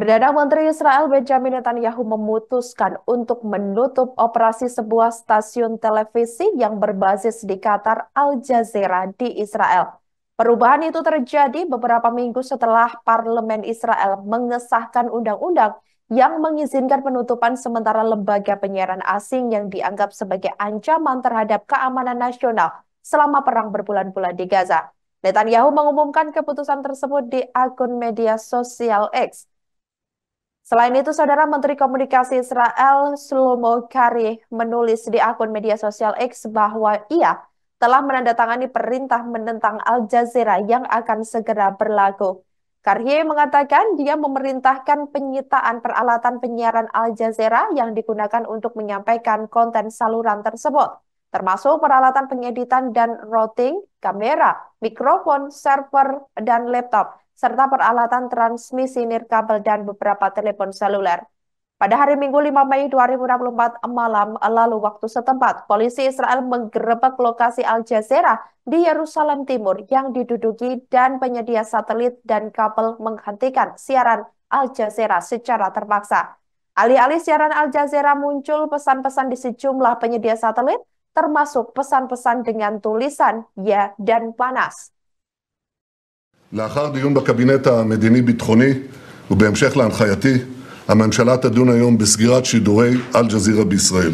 Perdana Menteri Israel Benjamin Netanyahu memutuskan untuk menutup operasi sebuah stasiun televisi yang berbasis di Qatar Al Jazeera di Israel. Perubahan itu terjadi beberapa minggu setelah Parlemen Israel mengesahkan undang-undang yang mengizinkan penutupan sementara lembaga penyiaran asing yang dianggap sebagai ancaman terhadap keamanan nasional selama perang berbulan-bulan di Gaza. Netanyahu mengumumkan keputusan tersebut di akun media sosial X. Selain itu, Saudara Menteri Komunikasi Israel Shlomo Kari menulis di akun media sosial X bahwa ia telah menandatangani perintah menentang Al Jazeera yang akan segera berlaku. Karye mengatakan dia memerintahkan penyitaan peralatan penyiaran Al Jazeera yang digunakan untuk menyampaikan konten saluran tersebut, termasuk peralatan pengeditan dan routing, kamera, mikrofon, server, dan laptop, serta peralatan transmisi nirkabel dan beberapa telepon seluler. Pada hari Minggu 5 Mei 2024 malam lalu waktu setempat, polisi Israel menggerebek lokasi Al Jazeera di Yerusalem Timur yang diduduki dan penyedia satelit dan kabel menghentikan siaran Al Jazeera secara terpaksa. Alih-alih siaran Al Jazeera muncul pesan-pesan di sejumlah penyedia satelit, termasuk pesan-pesan dengan tulisan ya dan panas. לאחר דיון בקבינט המדיני-ביטחוני ובהמשך להנחייתי, הממשלה תדון היום בסגירת שידורי אל-ג'זירה בישראל.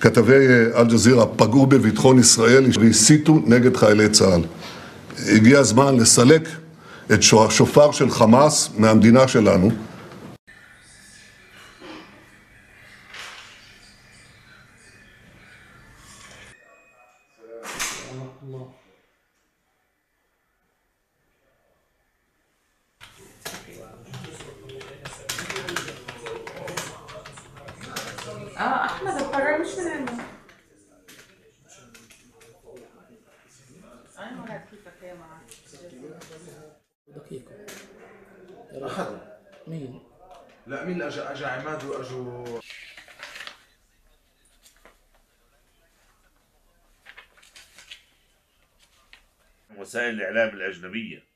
כתבי אה, אל-ג'זירה פגעו בביטחון ישראל והסיתו נגד חיילי צה"ל. הגיע הזמן לסלק את השופר של חמאס מהמדינה שלנו. اه احمد القرار مش من عندنا ايوه هتفيدك هي معاك دقيقة أحد مين؟ لا مين اجى اجى عماد واجوا وسائل الإعلام الأجنبية